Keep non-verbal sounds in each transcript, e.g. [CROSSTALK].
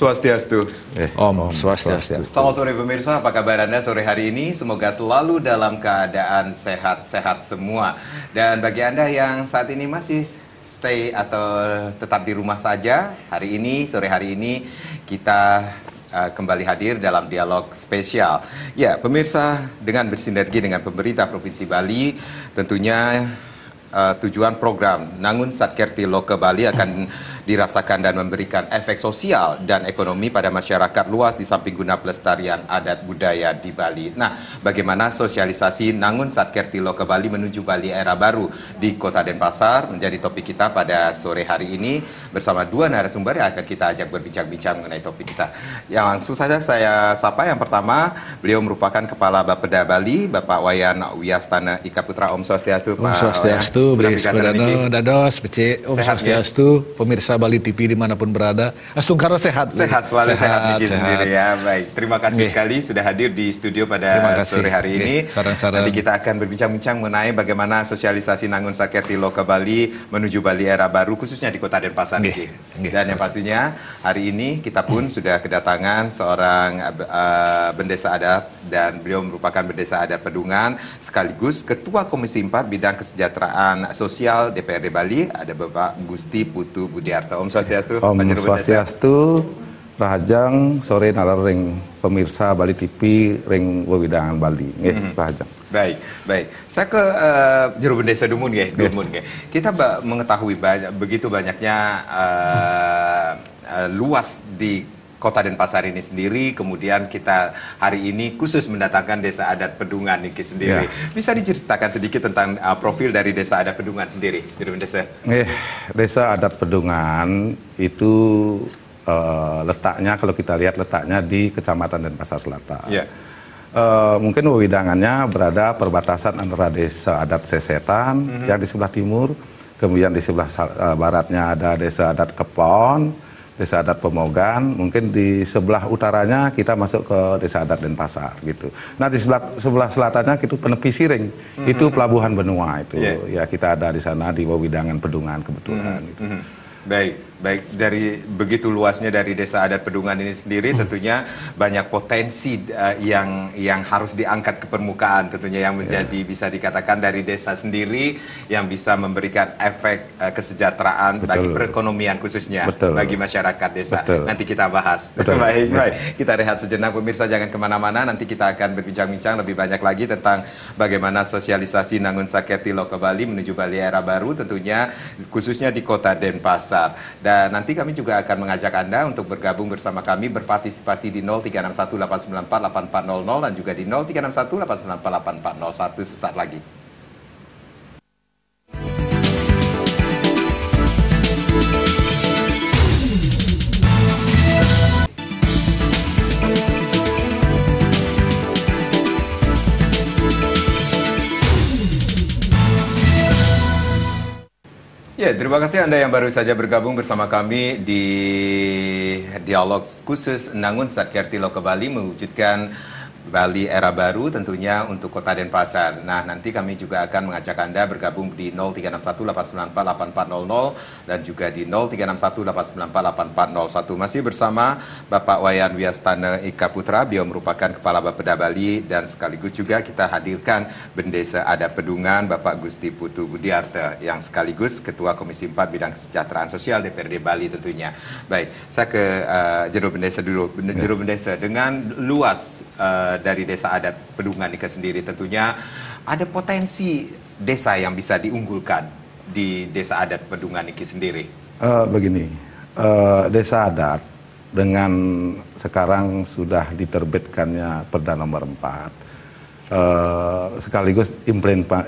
Swastiastu. Eh, Om, Om Swastiastu. Selamat sore pemirsa, apa kabar Anda sore hari ini? Semoga selalu dalam keadaan sehat-sehat semua. Dan bagi Anda yang saat ini masih stay atau tetap di rumah saja, hari ini, sore hari ini kita uh, kembali hadir dalam dialog spesial. Ya, pemirsa dengan bersinergi dengan pemerintah Provinsi Bali, tentunya uh, tujuan program Nangun Satkerti Loke Bali akan dirasakan dan memberikan efek sosial dan ekonomi pada masyarakat luas di samping guna pelestarian adat budaya di Bali. Nah, bagaimana sosialisasi Nangun Satker Tilo ke Bali menuju Bali era baru di Kota Denpasar menjadi topik kita pada sore hari ini bersama dua narasumber yang akan kita ajak berbincang-bincang mengenai topik kita. Yang langsung saja saya sapa yang pertama, beliau merupakan Kepala Bapeda Bali, Bapak Wayan Wiyastana Ika Putra Om Swastiastu. Om Swastiastu, Bri Dados, Om ya? Swastiastu, pemirsa Bali TV dimanapun berada. Astung Karo sehat. Sehat selalu sehat, sehat, sehat. sendiri ya. Baik, terima kasih yeah. sekali sudah hadir di studio pada sore hari ini. Sarang-sarang. Nanti kita akan berbincang-bincang mengenai bagaimana sosialisasi Nangun Saket di Loka Bali menuju Bali era baru khususnya di Kota Denpasar. Yeah. Yeah. Dan yang pastinya hari ini kita pun hmm. sudah kedatangan seorang uh, bendesa adat dan beliau merupakan bendesa adat Pedungan sekaligus Ketua Komisi 4 Bidang Kesejahteraan Sosial DPRD Bali ada Bapak Gusti Putu Budiar Jakarta. Om Swastiastu. Om Swastiastu. Rahajang sore nalar ring pemirsa Bali TV ring wewidangan Bali nggih mm -hmm. Rahajang. Baik, baik. Saya ke uh, juru desa Dumun nggih, Dumun nggih. Kita mengetahui banyak begitu banyaknya uh, uh, luas di Kota Denpasar ini sendiri, kemudian kita hari ini khusus mendatangkan Desa Adat Pedungan ini sendiri. Yeah. Bisa diceritakan sedikit tentang uh, profil dari Desa Adat Pedungan sendiri, Desa? Eh, Desa Adat Pedungan itu uh, letaknya kalau kita lihat letaknya di Kecamatan Denpasar Selatan. Yeah. Uh, mungkin wewidangannya berada perbatasan antara desa adat Sesetan mm -hmm. yang di sebelah timur, kemudian di sebelah uh, baratnya ada desa adat Kepon, desa adat Pemogan, mungkin di sebelah utaranya kita masuk ke desa adat Denpasar gitu. Nah di sebelah, sebelah selatannya itu penepi Siring, mm-hmm. itu pelabuhan benua itu yeah. ya kita ada di sana di Wewidangan Pedungan kebetulan. Mm-hmm. Gitu. Mm-hmm. Baik. Baik dari begitu luasnya dari desa adat Pedungan ini sendiri hmm. tentunya banyak potensi uh, yang yang harus diangkat ke permukaan tentunya yang ya. menjadi yeah. bisa dikatakan dari desa sendiri yang bisa memberikan efek uh, kesejahteraan Betul. bagi perekonomian khususnya Betul. bagi masyarakat desa. Betul. Nanti kita bahas. [LAUGHS] baik, baik. Kita rehat sejenak pemirsa jangan kemana-mana. Nanti kita akan berbincang-bincang lebih banyak lagi tentang bagaimana sosialisasi Nangun Saketi Loka Bali menuju Bali era baru tentunya khususnya di kota Denpasar. Dan dan nanti kami juga akan mengajak Anda untuk bergabung bersama kami berpartisipasi di 0361 894 8400 dan juga di 0361 894 8401 sesaat lagi. Ya, terima kasih Anda yang baru saja bergabung bersama kami di dialog khusus Nangun Satkerti ke Bali mewujudkan Bali era baru tentunya untuk Kota Denpasar. Nah, nanti kami juga akan mengajak Anda bergabung di 0361 dan juga di 0361 Masih bersama Bapak Wayan Wiastana Ika Putra, beliau merupakan Kepala Bapeda Bali dan sekaligus juga kita hadirkan Bendesa Ada Pedungan Bapak Gusti Putu Budiarte yang sekaligus Ketua Komisi 4 Bidang Kesejahteraan Sosial DPRD Bali tentunya. Baik, saya ke uh, Jero Bendesa dulu. Jero Bendesa, dengan luas Eh, dari desa adat Pedungan itu sendiri tentunya ada potensi desa yang bisa diunggulkan di desa adat Pedungan ini sendiri? Uh, begini, uh, desa adat dengan sekarang sudah diterbitkannya Perda Nomor 4 uh, sekaligus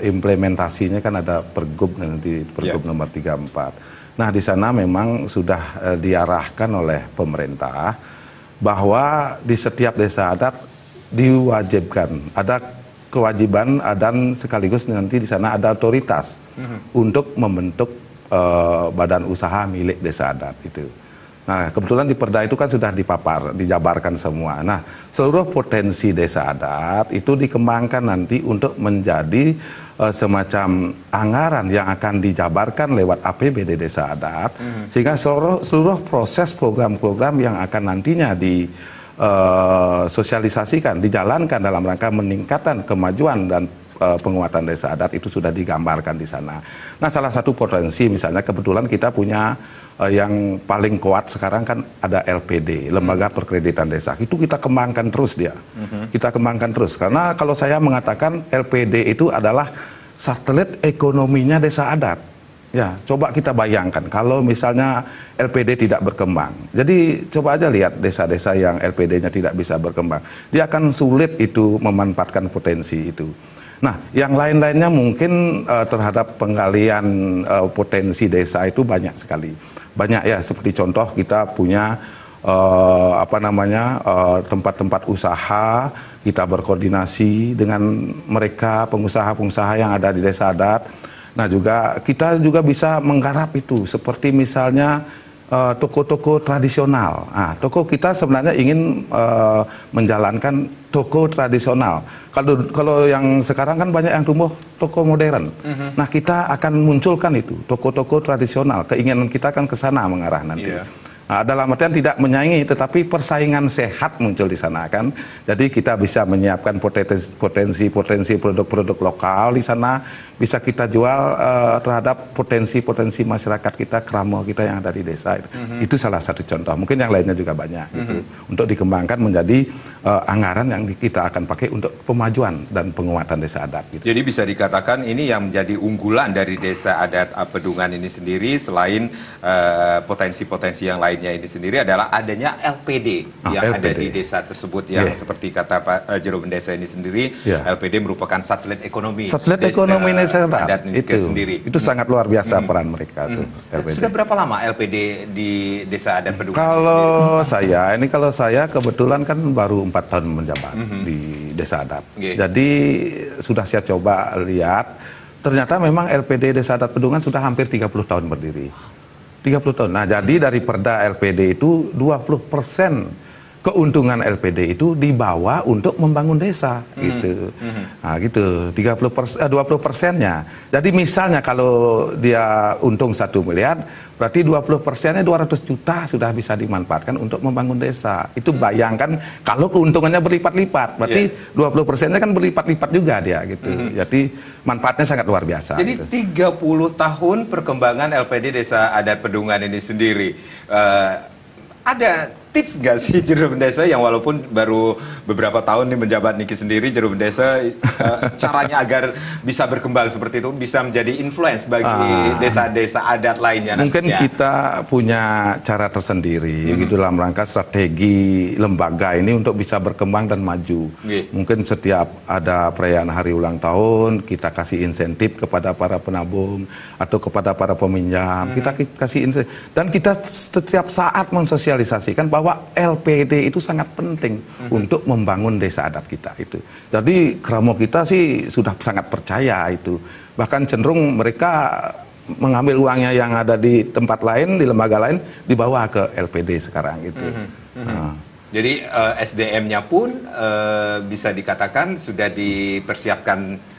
implementasinya kan ada Pergub nanti Pergub yeah. Nomor 34. Nah di sana memang sudah uh, diarahkan oleh pemerintah bahwa di setiap desa adat diwajibkan. Ada kewajiban dan sekaligus nanti di sana ada otoritas mm-hmm. untuk membentuk uh, badan usaha milik desa adat itu. Nah, kebetulan di Perda itu kan sudah dipapar, dijabarkan semua. Nah, seluruh potensi desa adat itu dikembangkan nanti untuk menjadi uh, semacam anggaran yang akan dijabarkan lewat APBD desa adat, mm -hmm. sehingga seluruh seluruh proses program-program yang akan nantinya di Eh, sosialisasikan, dijalankan dalam rangka meningkatkan kemajuan dan eh, penguatan desa adat itu sudah digambarkan di sana. Nah, salah satu potensi misalnya kebetulan kita punya eh, yang paling kuat sekarang kan ada LPD, Lembaga Perkreditan Desa. Itu kita kembangkan terus dia. Mhm. Kita kembangkan terus karena kalau saya mengatakan LPD itu adalah satelit ekonominya desa adat Ya, coba kita bayangkan kalau misalnya LPD tidak berkembang. Jadi coba aja lihat desa-desa yang LPD-nya tidak bisa berkembang. Dia akan sulit itu memanfaatkan potensi itu. Nah, yang lain-lainnya mungkin uh, terhadap penggalian uh, potensi desa itu banyak sekali. Banyak ya, seperti contoh kita punya uh, apa namanya tempat-tempat uh, tempat -tempat usaha kita berkoordinasi dengan mereka pengusaha-pengusaha yang ada di desa adat Nah juga kita juga bisa menggarap itu seperti misalnya eh, toko-toko uh, tradisional. Nah, toko kita sebenarnya ingin uh, menjalankan toko tradisional. Kalau kalau yang sekarang kan banyak yang tumbuh toko modern. Uh mhm. -huh. Nah kita akan munculkan itu toko-toko tradisional. Keinginan kita akan ke sana mengarah nanti. Yeah. Nah, dalam artian tidak menyaingi, tetapi persaingan sehat muncul di sana kan. Jadi kita bisa menyiapkan potensi-potensi produk-produk lokal di sana bisa kita jual uh, terhadap potensi-potensi masyarakat kita, keramo kita yang ada di desa. Mm -hmm. Itu salah satu contoh. Mungkin yang lainnya juga banyak mm -hmm. gitu. Mhm. Untuk dikembangkan menjadi uh, anggaran yang kita akan pakai untuk pemajuan dan penguatan desa adat gitu. Jadi bisa dikatakan ini yang menjadi unggulan dari desa adat eh, Pedungan ini sendiri selain potensi-potensi uh, yang lainnya ini sendiri adalah adanya LPD ah, yang LPD. ada di desa tersebut yang yeah. seperti kata Pak uh, Jero Desa ini sendiri yeah. LPD merupakan satelit ekonomi. Satelit ekonomi saya Adat itu sendiri. Itu hmm. sangat luar biasa hmm. peran mereka hmm. tuh. LPD. Sudah berapa lama LPD di desa adat peduli? Kalau sendiri? saya ini kalau saya kebetulan kan baru empat tahun menjabat hmm. di desa adat. Okay. Jadi sudah saya coba lihat ternyata memang LPD Desa Adat Pedungan sudah hampir 30 tahun berdiri. 30 tahun. Nah, jadi hmm. dari perda LPD itu 20 persen keuntungan LPD itu dibawa untuk membangun desa mm-hmm. gitu. Mm-hmm. Nah, gitu. 30 pers- 20 eh, persennya. Jadi misalnya kalau dia untung satu miliar, berarti 20 persennya 200 juta sudah bisa dimanfaatkan untuk membangun desa. Itu mm-hmm. bayangkan kalau keuntungannya berlipat-lipat, berarti yeah. 20 persennya kan berlipat-lipat juga dia gitu. Mm-hmm. Jadi manfaatnya sangat luar biasa. Jadi gitu. 30 tahun perkembangan LPD Desa Adat Pedungan ini sendiri uh, ada tips nggak sih juru desa yang walaupun baru beberapa tahun nih menjabat Niki sendiri juru desa uh, eh, caranya agar bisa berkembang seperti itu bisa menjadi influence bagi ah. desa-desa uh, adat lainnya mungkin nantinya. kita punya cara tersendiri hmm. gitu dalam rangka strategi lembaga ini untuk bisa berkembang dan maju okay. mungkin setiap ada perayaan hari ulang tahun kita kasih insentif kepada para penabung atau kepada para peminjam hmm. kita kasih insentif dan kita setiap saat mensosialisasikan bahwa bahwa LPD itu sangat penting mm -hmm. untuk membangun desa adat kita itu. Jadi kramo kita sih sudah sangat percaya itu. Bahkan cenderung mereka mengambil uangnya yang ada di tempat lain, di lembaga lain, dibawa ke LPD sekarang itu. Mm -hmm. Nah. Jadi uh, eh, SDM-nya pun uh, bisa dikatakan sudah dipersiapkan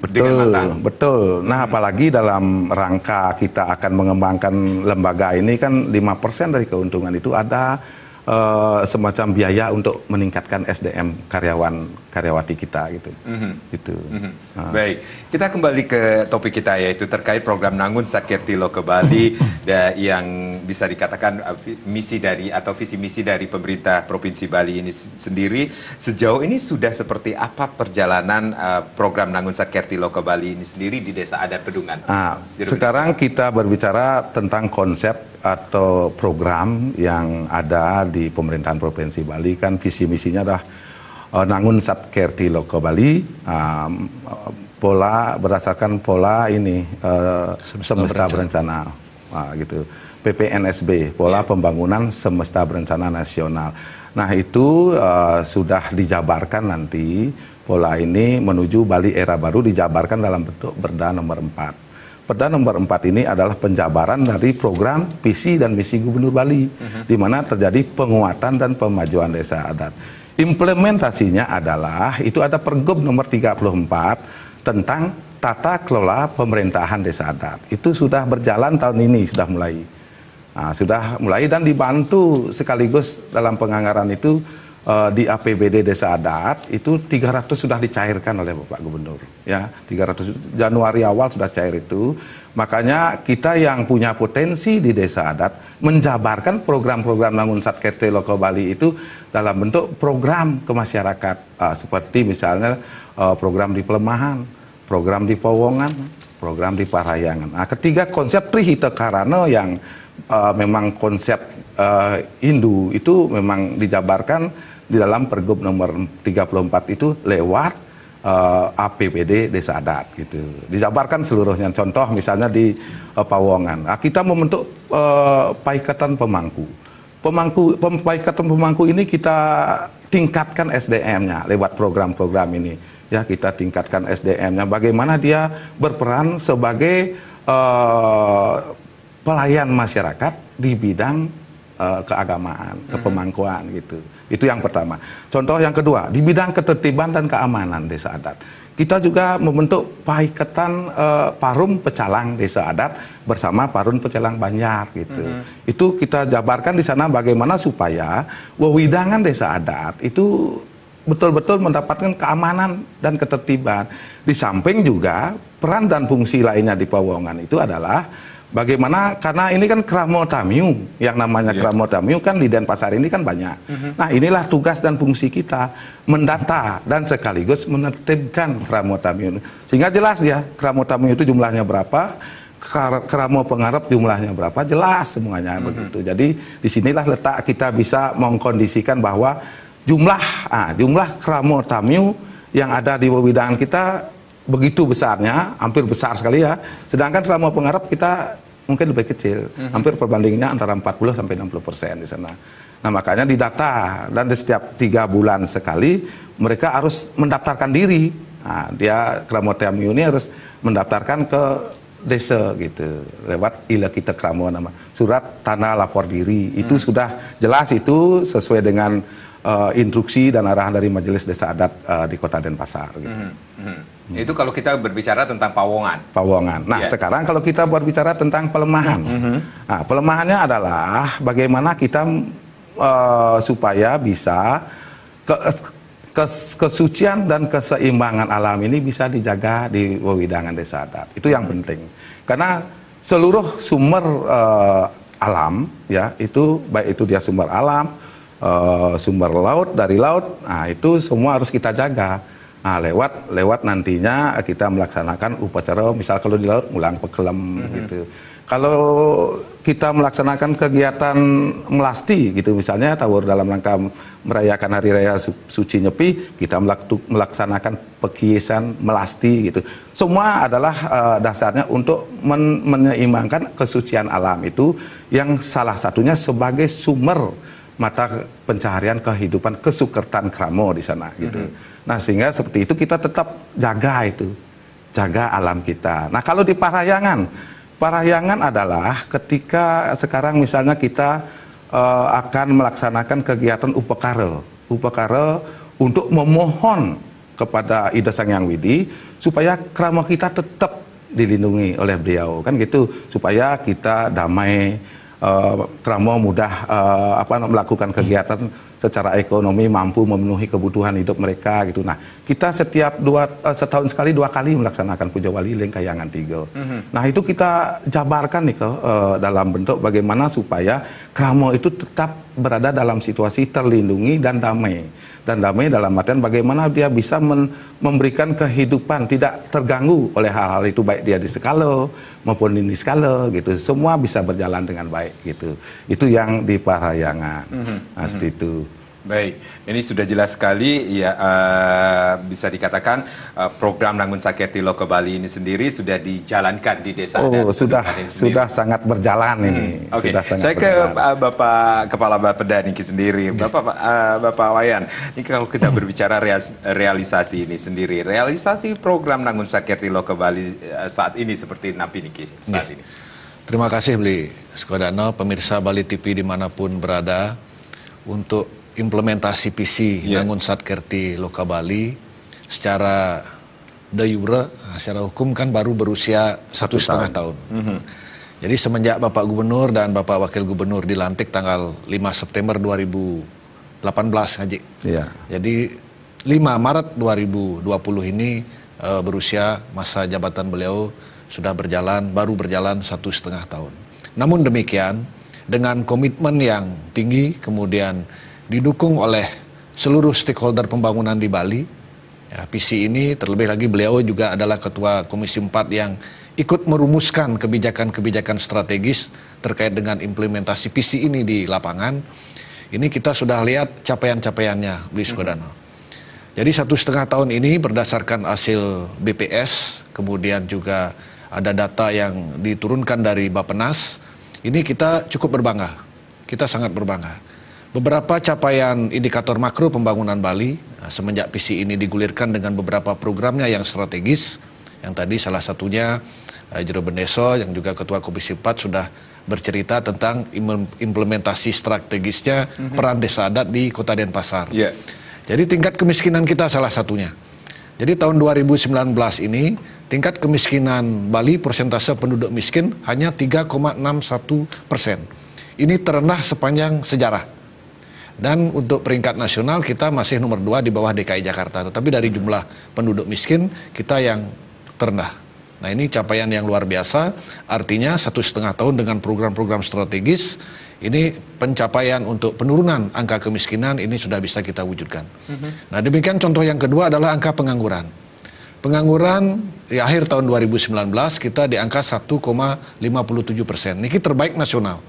betul betul nah hmm. apalagi dalam rangka kita akan mengembangkan lembaga ini kan 5% dari keuntungan itu ada uh, semacam biaya untuk meningkatkan SDM karyawan karyawati kita gitu. Mm-hmm. Gitu. Mm-hmm. Uh. Baik, kita kembali ke topik kita yaitu terkait program Nangun Sakirtilo ke Bali [LAUGHS] yang bisa dikatakan uh, misi dari atau visi misi dari pemerintah Provinsi Bali ini sendiri sejauh ini sudah seperti apa perjalanan uh, program Nangun Sakerti Loka Bali ini sendiri di Desa Adat Pedungan? Nah, sekarang Desa. kita berbicara tentang konsep atau program yang ada di pemerintahan Provinsi Bali kan visi misinya adalah uh, Nangun Sakerti Loka Bali um, pola berdasarkan pola ini uh, semesta, semesta berencana, berencana. Nah, gitu PPNSB, Pola ya. Pembangunan Semesta Berencana Nasional. Nah, itu uh, sudah dijabarkan nanti pola ini menuju Bali era baru dijabarkan dalam bentuk Perda nomor 4. Perda nomor 4 ini adalah penjabaran dari program visi dan misi Gubernur Bali uh mhm. -huh. di mana terjadi penguatan dan pemajuan desa adat. Implementasinya adalah itu ada Pergub nomor 34 tentang tata kelola pemerintahan desa adat. Itu sudah berjalan tahun ini sudah mulai. Nah, sudah mulai dan dibantu sekaligus dalam penganggaran itu uh, di APBD Desa Adat itu 300 sudah dicairkan oleh Bapak Gubernur ya 300 Januari awal sudah cair itu makanya kita yang punya potensi di Desa Adat menjabarkan program-program Langun Satkerti Loko Bali itu dalam bentuk program ke masyarakat uh, seperti misalnya uh, program di Pelemahan program di pawongan program di Parayangan nah ketiga konsep Trihita Karano yang uh, memang konsep uh, Hindu itu memang dijabarkan di dalam Pergub nomor 34 itu lewat uh, eh, APBD desa adat gitu. Dijabarkan seluruhnya. Contoh misalnya di uh, Pawongan, nah, kita membentuk uh, paikatan pemangku. Pemangku pem, paikatan pemangku ini kita tingkatkan SDM-nya lewat program-program ini. Ya, kita tingkatkan SDM-nya bagaimana dia berperan sebagai uh, pelayan masyarakat di bidang uh, keagamaan, hmm. kepemangkuan gitu. Itu yang pertama. Contoh yang kedua, di bidang ketertiban dan keamanan desa adat. Kita juga membentuk paiketan uh, eh, Parum Pecalang Desa Adat bersama parum Pecalang banyak gitu. Mm -hmm. Itu kita jabarkan di sana bagaimana supaya wewidangan desa adat itu betul-betul mendapatkan keamanan dan ketertiban. Di samping juga peran dan fungsi lainnya di Pawongan itu adalah Bagaimana karena ini kan Tamiu, yang namanya yeah. Tamiu kan di Denpasar ini kan banyak. Mm -hmm. Nah, inilah tugas dan fungsi kita mendata dan sekaligus menertibkan Tamiu. Sehingga jelas ya Tamiu itu jumlahnya berapa, kramo pengarap jumlahnya berapa jelas semuanya mm -hmm. begitu. Jadi disinilah letak kita bisa mengkondisikan bahwa jumlah ah, jumlah kramotamium tamiu yang ada di wewidangan kita begitu besarnya, hampir besar sekali ya. Sedangkan kramo pengarap kita mungkin lebih kecil. Mm-hmm. Hampir perbandingannya antara 40 sampai 60 persen di sana. Nah makanya di data dan di setiap tiga bulan sekali mereka harus mendaftarkan diri. Nah, dia Kramotiam ini harus mendaftarkan ke desa gitu lewat ila kita kramo nama surat tanah lapor diri itu hmm. sudah jelas itu sesuai dengan uh, instruksi dan arahan dari majelis desa adat uh, di kota Denpasar gitu. Hmm. Hmm. Hmm. Itu kalau kita berbicara tentang pawongan. Pawongan. Nah, yeah. sekarang kalau kita berbicara tentang pelemahan. Mm -hmm. Nah, pelemahannya adalah bagaimana kita uh, supaya bisa ke, kes, kesucian dan keseimbangan alam ini bisa dijaga di wewidangan desa adat. Itu yang -hmm. penting. Karena seluruh sumber uh, alam ya, itu baik itu dia sumber alam, uh, sumber laut dari laut, nah itu semua harus kita jaga Nah, lewat lewat nantinya kita melaksanakan upacara misal kalau di laut ulang pekelem mm -hmm. gitu. Kalau kita melaksanakan kegiatan melasti gitu misalnya tawur dalam rangka merayakan hari raya suci nyepi kita melaksanakan pekiesan melasti gitu. Semua adalah uh, dasarnya untuk men menyeimbangkan kesucian alam itu yang salah satunya sebagai sumber mata pencaharian kehidupan kesukertan kramo di sana gitu. Mm -hmm. Nah sehingga seperti itu kita tetap jaga itu, jaga alam kita. Nah kalau di Parayangan Parayangan adalah ketika sekarang misalnya kita uh, akan melaksanakan kegiatan upekare, upekare untuk memohon kepada Ida Sang Yang Widi supaya kerama kita tetap dilindungi oleh beliau kan gitu supaya kita damai Tramo eh, mudah uh, apa melakukan kegiatan secara ekonomi mampu memenuhi kebutuhan hidup mereka gitu. Nah, kita setiap dua uh, setahun sekali dua kali melaksanakan puja wali kayangan tiga. Mm -hmm. Nah, itu kita jabarkan nih ke uh, dalam bentuk bagaimana supaya Kramo itu tetap berada dalam situasi terlindungi dan damai dan damai dalam artian bagaimana dia bisa memberikan kehidupan tidak terganggu oleh hal-hal itu baik dia di skala maupun di skala gitu semua bisa berjalan dengan baik gitu itu yang di Parayangan mm -hmm. nah, mm itu Baik, ini sudah jelas sekali ya uh, bisa dikatakan uh, program Nangun Saketi ke Bali ini sendiri sudah dijalankan di desa. Oh, dan sudah sudah sangat berjalan ini. Hmm, okay. Sudah sangat saya ke uh, Bapak Kepala Bapeda ini sendiri, Bapak uh, Bapak Wayan. Ini kalau kita [LAUGHS] berbicara realisasi ini sendiri, realisasi program Nangun Saketi ke Bali saat ini seperti Napi Niki saat iya. ini. Terima kasih Bli Skodano. pemirsa Bali TV dimanapun berada untuk implementasi PC yeah. nangun satkerti loka Bali secara de nah, secara hukum kan baru berusia satu, setengah tahun. tahun. Mm -hmm. Jadi semenjak Bapak Gubernur dan Bapak Wakil Gubernur dilantik tanggal 5 September 2018 Haji. Yeah. Jadi 5 Maret 2020 ini uh, berusia masa jabatan beliau sudah berjalan baru berjalan satu setengah tahun. Namun demikian dengan komitmen yang tinggi kemudian didukung oleh seluruh stakeholder pembangunan di Bali. Ya, PC ini terlebih lagi beliau juga adalah ketua Komisi 4 yang ikut merumuskan kebijakan-kebijakan strategis terkait dengan implementasi PC ini di lapangan. Ini kita sudah lihat capaian-capaiannya, Bli Sukodana. Hmm. Jadi satu setengah tahun ini berdasarkan hasil BPS, kemudian juga ada data yang diturunkan dari Bapenas, ini kita cukup berbangga. Kita sangat berbangga. Beberapa capaian indikator makro pembangunan Bali eh, semenjak PC ini digulirkan dengan beberapa programnya yang strategis, yang tadi salah satunya eh, Jero Beneso yang juga Ketua Komisi 4 sudah bercerita tentang implementasi strategisnya mhm. peran desa adat di Kota Denpasar. Yeah. Jadi tingkat kemiskinan kita salah satunya. Jadi tahun 2019 ini tingkat kemiskinan Bali persentase penduduk miskin hanya 3,61 persen. Ini terendah sepanjang sejarah. Dan untuk peringkat nasional kita masih nomor dua di bawah DKI Jakarta. Tetapi dari jumlah penduduk miskin kita yang terendah. Nah ini capaian yang luar biasa. Artinya satu setengah tahun dengan program-program strategis ini pencapaian untuk penurunan angka kemiskinan ini sudah bisa kita wujudkan. Mm-hmm. Nah demikian contoh yang kedua adalah angka pengangguran. Pengangguran di akhir tahun 2019 kita di angka 1,57 persen. Ini terbaik nasional.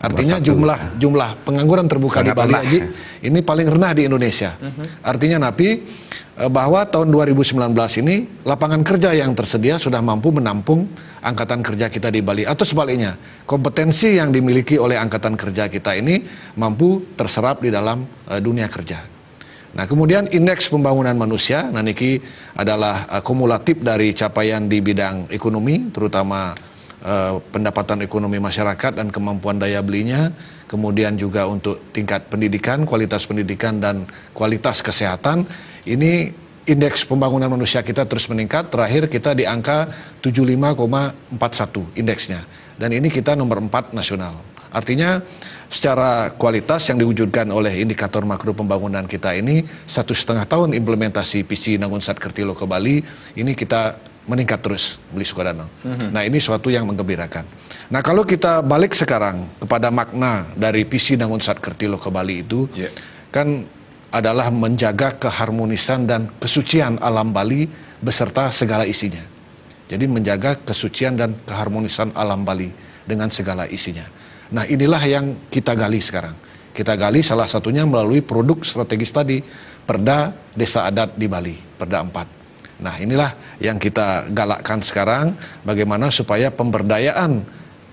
Artinya jumlah jumlah pengangguran terbuka Sangat di Bali rendah. ini paling rendah di Indonesia. Uh mhm. -huh. Artinya Napi eh, bahwa tahun 2019 ini lapangan kerja yang tersedia sudah mampu menampung angkatan kerja kita di Bali atau sebaliknya, kompetensi yang dimiliki oleh angkatan kerja kita ini mampu terserap di dalam uh, dunia kerja. Nah, kemudian indeks pembangunan manusia, Naniki adalah uh, kumulatif dari capaian di bidang ekonomi terutama Eh, pendapatan ekonomi masyarakat dan kemampuan daya belinya, kemudian juga untuk tingkat pendidikan, kualitas pendidikan dan kualitas kesehatan. Ini indeks pembangunan manusia kita terus meningkat. Terakhir kita di angka 75,41 indeksnya. Dan ini kita nomor 4 nasional. Artinya secara kualitas yang diwujudkan oleh indikator makro pembangunan kita ini satu setengah tahun implementasi PC Nangun Sat Kertilo ke Bali ini kita meningkat terus beli suka Mm-hmm. Nah ini suatu yang menggembirakan. Nah kalau kita balik sekarang kepada makna dari visi Nangun Sat Kertilo ke Bali itu, yeah. kan adalah menjaga keharmonisan dan kesucian alam Bali beserta segala isinya. Jadi menjaga kesucian dan keharmonisan alam Bali dengan segala isinya. Nah inilah yang kita gali sekarang. Kita gali salah satunya melalui produk strategis tadi, Perda Desa Adat di Bali, Perda 4. Nah inilah yang kita galakkan sekarang bagaimana supaya pemberdayaan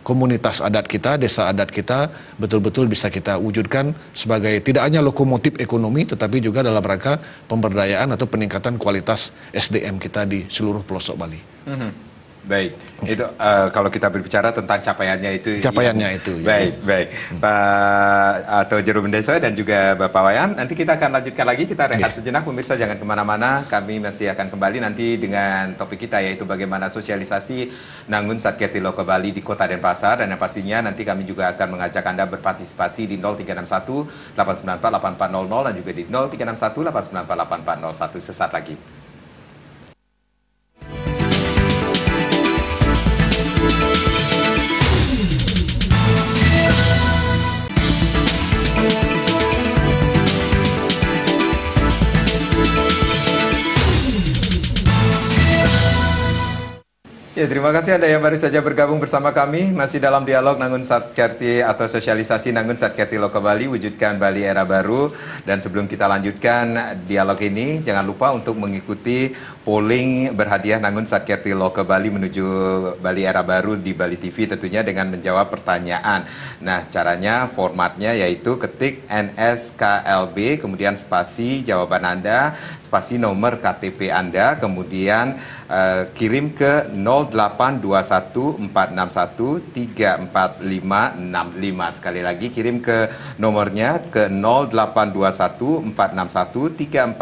komunitas adat kita, desa adat kita betul-betul bisa kita wujudkan sebagai tidak hanya lokomotif ekonomi tetapi juga dalam rangka pemberdayaan atau peningkatan kualitas SDM kita di seluruh pelosok Bali. Mm -hmm. Baik, itu uh, kalau kita berbicara tentang capaiannya itu. Iya. Capaiannya ya. itu. Ya. Baik, baik. Hmm. Pak eh, atau Jero Mendeso dan juga Bapak Wayan, nanti kita akan lanjutkan lagi. Kita rehat yeah. sejenak, pemirsa jangan kemana-mana. Kami masih akan kembali nanti dengan topik kita yaitu bagaimana sosialisasi Nangun Satgas ke Bali di Kota Denpasar dan yang pastinya nanti kami juga akan mengajak anda berpartisipasi di 0361 894 8400 dan juga di 0361 894 8401 sesaat lagi. Ya, terima kasih Anda yang baru saja bergabung bersama kami. Masih dalam dialog Nangun Satkerti atau sosialisasi Nangun Satkerti Loko Bali, wujudkan Bali era baru. Dan sebelum kita lanjutkan dialog ini, jangan lupa untuk mengikuti polling berhadiah Nangun lo ke Bali menuju Bali era baru di Bali TV tentunya dengan menjawab pertanyaan. Nah, caranya formatnya yaitu ketik NSKLB kemudian spasi jawaban Anda, spasi nomor KTP Anda, kemudian uh, kirim ke 082146134565. Sekali lagi kirim ke nomornya ke 082146134565.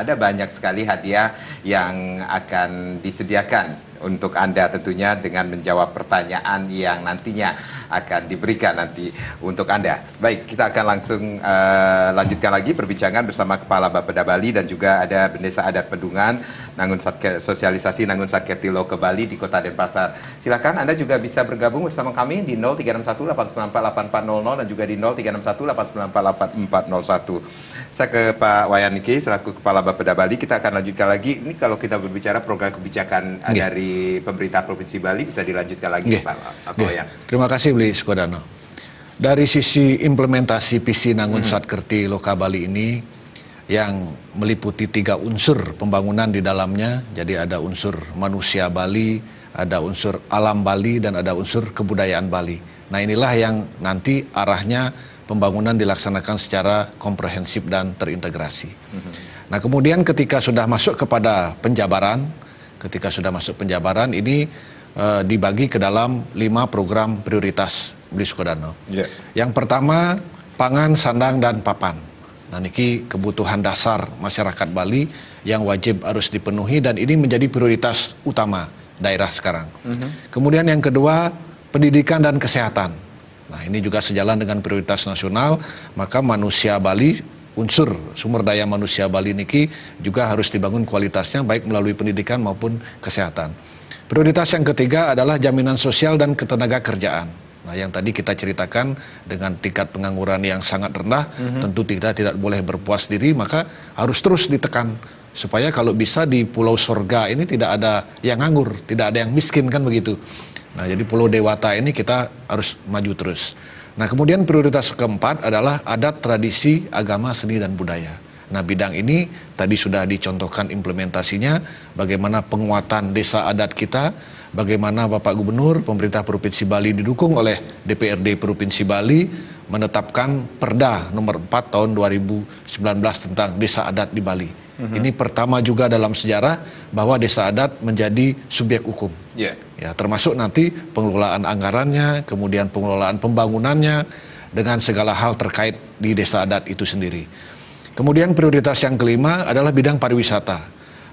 Ada banyak sekali hadiah yang akan disediakan untuk Anda tentunya dengan menjawab pertanyaan yang nantinya akan diberikan nanti untuk Anda. Baik, kita akan langsung uh, lanjutkan lagi perbincangan bersama Kepala Bapeda Bali dan juga ada Bendesa Adat Pedungan Nangun Satke, Sosialisasi Nangun Saketilo ke Bali di Kota Denpasar. Silakan Anda juga bisa bergabung bersama kami di 0361 dan juga di 0361894401. Saya ke Pak Wayan Wayaniki selaku Kepala Bapeda Bali, kita akan lanjutkan lagi. Ini kalau kita berbicara program kebijakan yeah. dari dari pemerintah Provinsi Bali bisa dilanjutkan lagi yeah. Pak Atau yeah. Terima kasih Bli Sukodano. Dari sisi implementasi PC Nangun hmm. Satkerti Loka Bali ini yang meliputi tiga unsur pembangunan di dalamnya, jadi ada unsur manusia Bali, ada unsur alam Bali, dan ada unsur kebudayaan Bali. Nah inilah yang nanti arahnya pembangunan dilaksanakan secara komprehensif dan terintegrasi. Hmm. Nah kemudian ketika sudah masuk kepada penjabaran, ketika sudah masuk penjabaran ini uh, dibagi ke dalam lima program prioritas Beli Sukodano. Yeah. Yang pertama pangan, sandang dan papan. Nah, niki kebutuhan dasar masyarakat Bali yang wajib harus dipenuhi dan ini menjadi prioritas utama daerah sekarang. Mm -hmm. Kemudian yang kedua pendidikan dan kesehatan. Nah, ini juga sejalan dengan prioritas nasional, maka manusia Bali unsur sumber daya manusia Bali niki juga harus dibangun kualitasnya baik melalui pendidikan maupun kesehatan. Prioritas yang ketiga adalah jaminan sosial dan ketenaga kerjaan. Nah, yang tadi kita ceritakan dengan tingkat pengangguran yang sangat rendah, mm-hmm. tentu tidak tidak boleh berpuas diri, maka harus terus ditekan supaya kalau bisa di Pulau Sorga ini tidak ada yang nganggur, tidak ada yang miskin kan begitu. Nah, jadi Pulau Dewata ini kita harus maju terus. Nah, kemudian prioritas keempat adalah adat, tradisi, agama, seni, dan budaya. Nah, bidang ini tadi sudah dicontohkan implementasinya, bagaimana penguatan desa adat kita, bagaimana Bapak Gubernur pemerintah Provinsi Bali didukung oleh DPRD Provinsi Bali menetapkan Perda nomor 4 tahun 2019 tentang desa adat di Bali hmm Ini pertama juga dalam sejarah bahwa desa adat menjadi subjek hukum. Yeah. Ya, termasuk nanti pengelolaan anggarannya, kemudian pengelolaan pembangunannya dengan segala hal terkait di desa adat itu sendiri. Kemudian prioritas yang kelima adalah bidang pariwisata.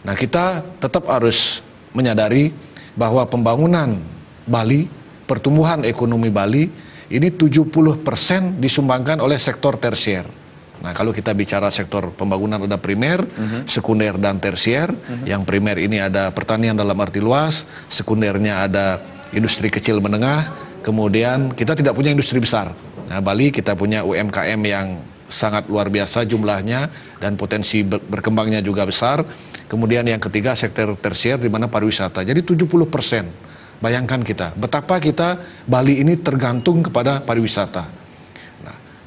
Nah, kita tetap harus menyadari bahwa pembangunan Bali, pertumbuhan ekonomi Bali ini 70% disumbangkan oleh sektor tersier. Nah, kalau kita bicara sektor pembangunan ada primer, mm-hmm. sekunder dan tersier. Mm-hmm. Yang primer ini ada pertanian dalam arti luas, sekundernya ada industri kecil menengah, kemudian kita tidak punya industri besar. Nah, Bali kita punya UMKM yang sangat luar biasa jumlahnya dan potensi berkembangnya juga besar. Kemudian yang ketiga sektor tersier di mana pariwisata. Jadi 70 persen. Bayangkan kita, betapa kita Bali ini tergantung kepada pariwisata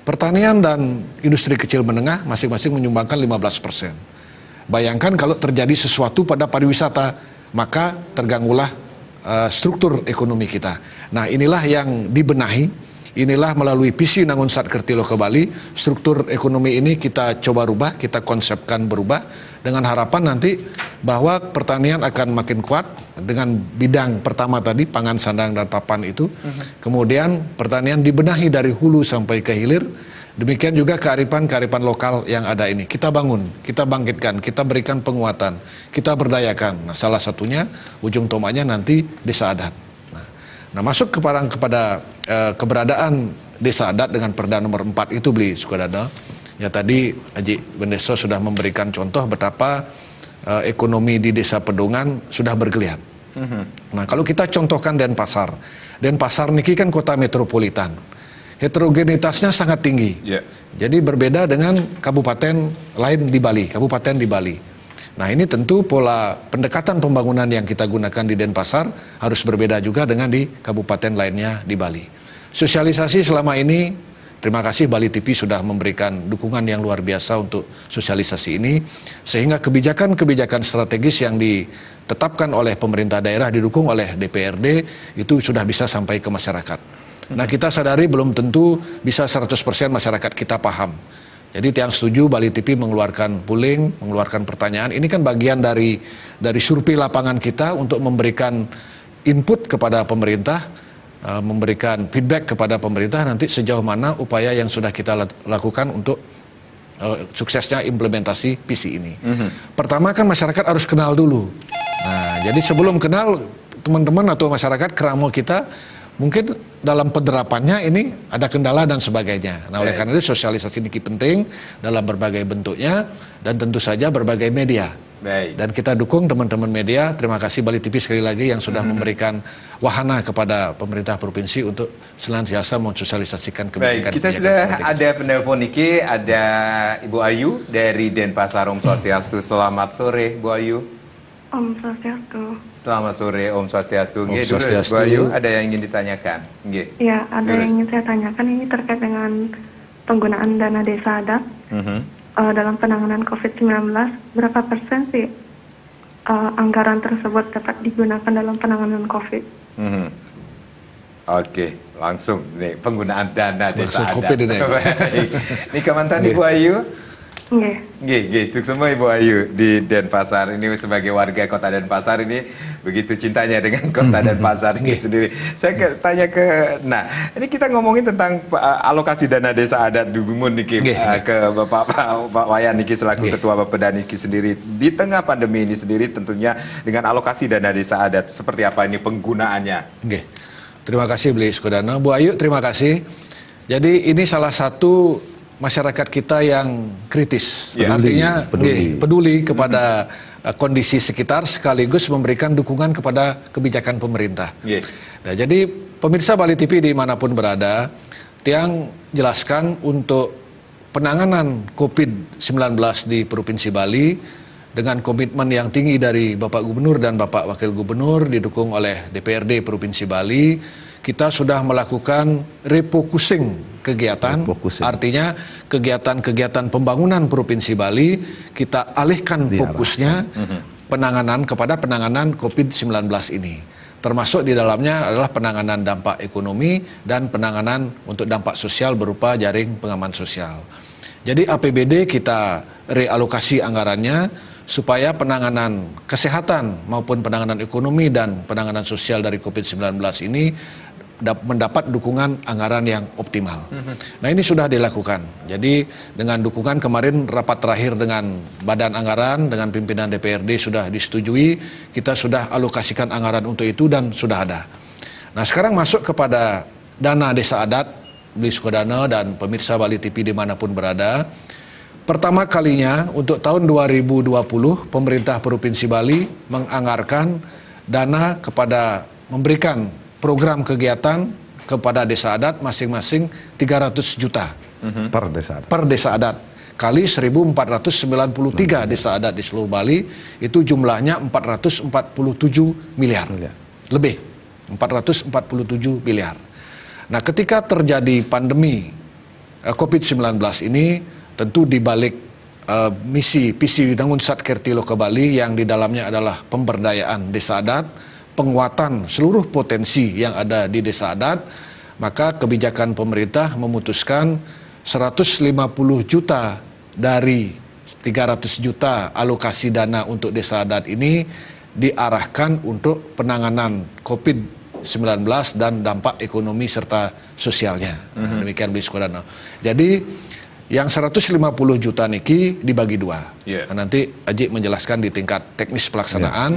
Pertanian dan industri kecil menengah masing-masing menyumbangkan 15 persen. Bayangkan kalau terjadi sesuatu pada pariwisata, maka terganggulah uh, struktur ekonomi kita. Nah inilah yang dibenahi, inilah melalui visi Nangun Kertilo ke Bali, struktur ekonomi ini kita coba rubah, kita konsepkan berubah, dengan harapan nanti bahwa pertanian akan makin kuat, dengan bidang pertama tadi pangan sandang dan papan itu. Uh-huh. Kemudian pertanian dibenahi dari hulu sampai ke hilir. Demikian juga kearifan-kearifan lokal yang ada ini. Kita bangun, kita bangkitkan, kita berikan penguatan, kita berdayakan. Nah, salah satunya ujung tomanya nanti desa adat. Nah, nah masuk kepada kepada eh, keberadaan desa adat dengan perda nomor 4 itu beli Sukadana. Ya tadi Haji Bendeso sudah memberikan contoh betapa Eh, ekonomi di desa Pedungan sudah bergeliat. Mm -hmm. Nah, kalau kita contohkan Denpasar, Denpasar niki kan kota metropolitan, heterogenitasnya sangat tinggi. Yeah. Jadi berbeda dengan kabupaten lain di Bali, kabupaten di Bali. Nah, ini tentu pola pendekatan pembangunan yang kita gunakan di Denpasar harus berbeda juga dengan di kabupaten lainnya di Bali. Sosialisasi selama ini Terima kasih Bali TV sudah memberikan dukungan yang luar biasa untuk sosialisasi ini sehingga kebijakan-kebijakan strategis yang ditetapkan oleh pemerintah daerah didukung oleh DPRD itu sudah bisa sampai ke masyarakat. Nah, kita sadari belum tentu bisa 100% masyarakat kita paham. Jadi tiang setuju Bali TV mengeluarkan puling, mengeluarkan pertanyaan. Ini kan bagian dari dari survei lapangan kita untuk memberikan input kepada pemerintah Eh, memberikan feedback kepada pemerintah nanti sejauh mana upaya yang sudah kita lakukan untuk uh, suksesnya implementasi PC ini. Mm -hmm. Pertama kan masyarakat harus kenal dulu. Nah, jadi sebelum kenal teman-teman atau masyarakat keramo kita mungkin dalam penerapannya ini ada kendala dan sebagainya. Nah, oleh karena itu sosialisasi ini penting dalam berbagai bentuknya dan tentu saja berbagai media. Baik. Dan kita dukung teman-teman media. Terima kasih Bali TV sekali lagi yang sudah mm-hmm. memberikan wahana kepada pemerintah provinsi untuk senantiasa mensosialisasikan kebijakan. Baik, kita sudah strategis. ada penelpon Niki, ada Ibu Ayu dari Denpasar Om Swastiastu. Selamat sore, Bu Ayu. Om Swastiastu. Selamat sore Om Swastiastu. Om Swastiastu. Bu Ayu, ada yang ingin ditanyakan? Iya, ada Durus. yang ingin saya tanyakan ini terkait dengan penggunaan dana desa adat. Uh mm-hmm. -huh uh, dalam penanganan COVID-19 berapa persen sih uh, anggaran tersebut dapat digunakan dalam penanganan COVID? Hmm. Oke, langsung nih penggunaan dana desa Maksud Ini, Ini Kementan Ibu Ayu. Gih, gih, nggih, semua Ibu Ayu di Denpasar ini sebagai warga Kota Denpasar ini begitu cintanya dengan Kota [LAUGHS] Denpasar ini sendiri. Saya ke, tanya ke nah, ini kita ngomongin tentang uh, alokasi dana desa adat Dugumun niki uh, eh, ke Bapak Pak Wayan niki selaku nggih. Ketua Bapeda niki sendiri di tengah pandemi ini sendiri tentunya dengan alokasi dana desa adat seperti apa ini penggunaannya? Gih, Terima kasih Beli Skodana. Bu Ayu, terima kasih. Jadi ini salah satu masyarakat kita yang kritis. Ya, Artinya peduli, peduli. Eh, peduli kepada hmm. kondisi sekitar sekaligus memberikan dukungan kepada kebijakan pemerintah. Yeah. Nah, jadi pemirsa Bali TV dimanapun berada, Tiang jelaskan untuk penanganan COVID-19 di Provinsi Bali dengan komitmen yang tinggi dari Bapak Gubernur dan Bapak Wakil Gubernur didukung oleh DPRD Provinsi Bali kita sudah melakukan refocusing kegiatan. Refocusing. Artinya kegiatan-kegiatan pembangunan Provinsi Bali kita alihkan Diarah. fokusnya mm-hmm. penanganan kepada penanganan COVID-19 ini. Termasuk di dalamnya adalah penanganan dampak ekonomi dan penanganan untuk dampak sosial berupa jaring pengaman sosial. Jadi APBD kita realokasi anggarannya supaya penanganan kesehatan maupun penanganan ekonomi dan penanganan sosial dari COVID-19 ini mendapat dukungan anggaran yang optimal. Mm-hmm. Nah ini sudah dilakukan. Jadi dengan dukungan kemarin rapat terakhir dengan Badan Anggaran dengan pimpinan DPRD sudah disetujui, kita sudah alokasikan anggaran untuk itu dan sudah ada. Nah sekarang masuk kepada dana desa adat, beli sukodana dan pemirsa Bali TV dimanapun berada. Pertama kalinya untuk tahun 2020 pemerintah Provinsi Bali menganggarkan dana kepada memberikan program kegiatan kepada desa adat masing-masing 300 juta mm-hmm. per desa adat. Per desa adat kali 1493 hmm. desa adat di seluruh Bali itu jumlahnya 447 miliar. -hmm. Lebih 447 miliar. Nah, ketika terjadi pandemi eh, COVID-19 ini tentu di balik eh, misi visi Dangun Satkertilo ke Bali yang di dalamnya adalah pemberdayaan desa adat penguatan seluruh potensi yang ada di desa adat, maka kebijakan pemerintah memutuskan 150 juta dari 300 juta alokasi dana untuk desa adat ini diarahkan untuk penanganan COVID-19 dan dampak ekonomi serta sosialnya. Mhm. Demikian Beli Jadi yang 150 juta niki dibagi dua. Yeah. Nah, nanti Aji menjelaskan di tingkat teknis pelaksanaan.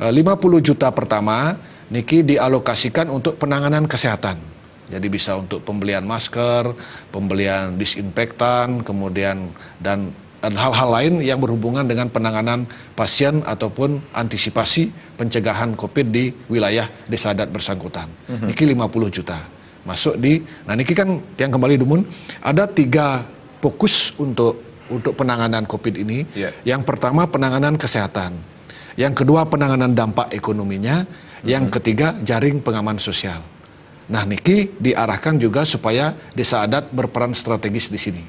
Yeah. Mm -hmm. 50 juta pertama niki dialokasikan untuk penanganan kesehatan. Jadi bisa untuk pembelian masker, pembelian disinfektan, kemudian dan dan hal-hal lain yang berhubungan dengan penanganan pasien ataupun antisipasi pencegahan COVID di wilayah desa adat bersangkutan. Mm -hmm. Niki 50 juta masuk di nah ini kan yang kembali dumun ada tiga fokus untuk untuk penanganan covid ini yeah. yang pertama penanganan kesehatan yang kedua penanganan dampak ekonominya hmm. yang ketiga jaring pengaman sosial nah niki diarahkan juga supaya desa adat berperan strategis di sini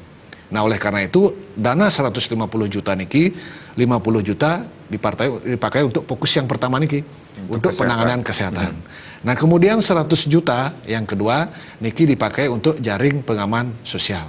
nah oleh karena itu dana 150 juta niki 50 juta dipakai, dipakai untuk fokus yang pertama niki untuk, untuk kesehatan. penanganan kesehatan. Hmm. Nah kemudian 100 juta yang kedua niki dipakai untuk jaring pengaman sosial.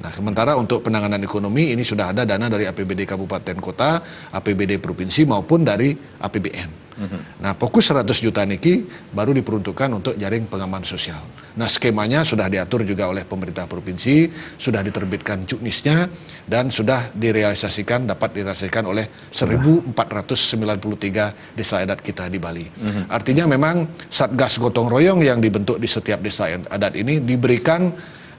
Nah, sementara untuk penanganan ekonomi ini sudah ada dana dari APBD kabupaten kota, APBD provinsi maupun dari APBN. Mhm. Nah, fokus 100 juta niki baru diperuntukkan untuk jaring pengaman sosial. Nah, skemanya sudah diatur juga oleh pemerintah provinsi, sudah diterbitkan juknisnya dan sudah direalisasikan dapat direalisasikan oleh 1493 desa adat kita di Bali. Mhm. Artinya memang Satgas gotong royong yang dibentuk di setiap desa adat ini diberikan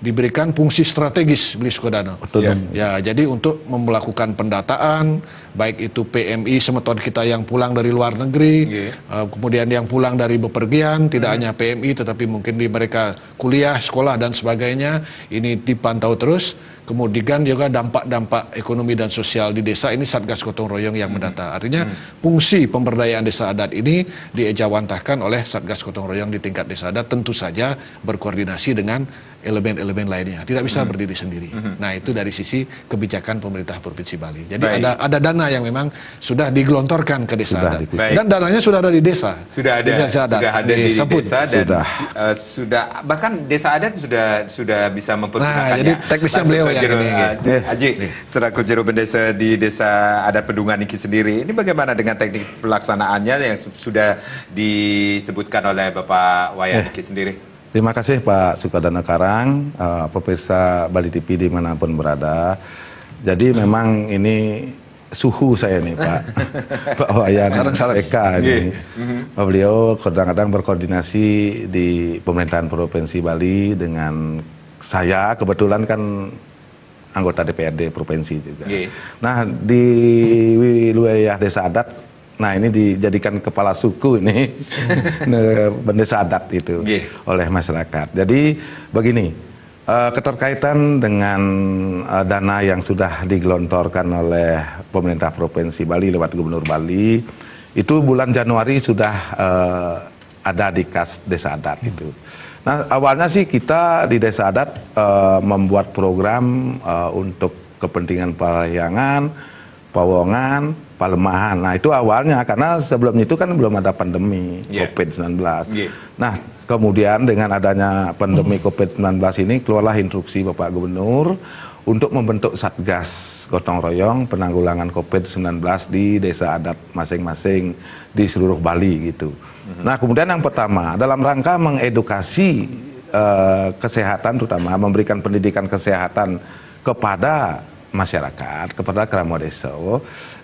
diberikan fungsi strategis beli Sukodana. Ya. ya, jadi untuk melakukan pendataan baik itu PMI semeton kita yang pulang dari luar negeri, yeah. Iya. uh, kemudian yang pulang dari bepergian, tidak yeah. hanya PMI tetapi mungkin di mereka kuliah, sekolah dan sebagainya, ini dipantau terus. Kemudian juga dampak-dampak ekonomi dan sosial di desa ini Satgas Gotong Royong yang hmm. mendata. Artinya hmm. fungsi pemberdayaan desa adat ini diejawantahkan oleh Satgas Gotong Royong di tingkat desa adat tentu saja berkoordinasi dengan elemen-elemen lainnya. Tidak bisa hmm. berdiri sendiri. Hmm. Hmm. Nah itu dari sisi kebijakan pemerintah Provinsi Bali. Jadi ada ada dana yang memang sudah digelontorkan ke desa sudah Dan dananya sudah ada di desa. Sudah ada. Di desa Sudah ada di, desa dan sudah. Uh, sudah bahkan desa adat sudah sudah bisa mempergunakannya. Nah jadi teknisnya beliau yang jero, ini. Uh, Aji, yeah. selaku jero pendesa di desa adat Pedungan ini sendiri, ini bagaimana dengan teknik pelaksanaannya yang sudah disebutkan oleh Bapak Wayan yeah. sendiri? Terima kasih Pak Sukadana Karang, uh, pemirsa Bali TV dimanapun berada. Jadi memang ini suhu saya nih Pak, [LAUGHS] Pak Wayan PK ini. Pak iya. beliau kadang-kadang berkoordinasi di pemerintahan Provinsi Bali dengan saya kebetulan kan anggota DPRD provinsi juga. Yeah. Nah di wilayah Desa Adat Nah ini dijadikan kepala suku ini [LAUGHS] benda adat itu yeah. oleh masyarakat. Jadi begini uh, keterkaitan dengan uh, dana yang sudah digelontorkan oleh pemerintah provinsi Bali lewat gubernur Bali itu bulan Januari sudah uh, ada di kas desa adat hmm. itu. Nah awalnya sih kita di desa adat uh, membuat program uh, untuk kepentingan pelayangan, pawongan palemahan, Nah, itu awalnya karena sebelum itu kan belum ada pandemi yeah. COVID-19. Yeah. Nah, kemudian dengan adanya pandemi COVID-19 ini keluarlah instruksi Bapak Gubernur untuk membentuk satgas gotong royong penanggulangan COVID-19 di desa adat masing-masing di seluruh Bali gitu. Mm -hmm. Nah, kemudian yang pertama dalam rangka mengedukasi eh, kesehatan terutama memberikan pendidikan kesehatan kepada masyarakat, kepada keramo desa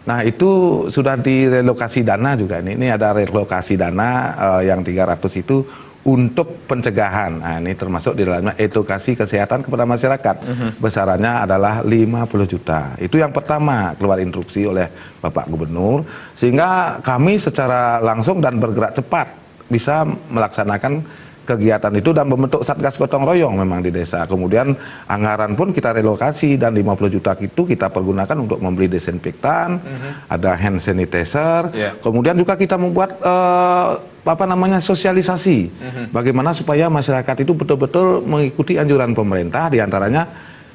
Nah itu sudah direlokasi dana juga ini. Ini ada relokasi dana uh, yang 300 itu untuk pencegahan. Nah, ini termasuk di dalamnya edukasi kesehatan kepada masyarakat. Uh mhm. -huh. Besarannya adalah 50 juta. Itu yang pertama keluar instruksi oleh Bapak Gubernur sehingga kami secara langsung dan bergerak cepat bisa melaksanakan kegiatan itu dan membentuk satgas gotong royong memang di desa. Kemudian anggaran pun kita relokasi dan 50 juta itu kita pergunakan untuk membeli desinfektan, mm -hmm. ada hand sanitizer, yeah. kemudian juga kita membuat uh, apa namanya sosialisasi. Mm -hmm. Bagaimana supaya masyarakat itu betul-betul mengikuti anjuran pemerintah diantaranya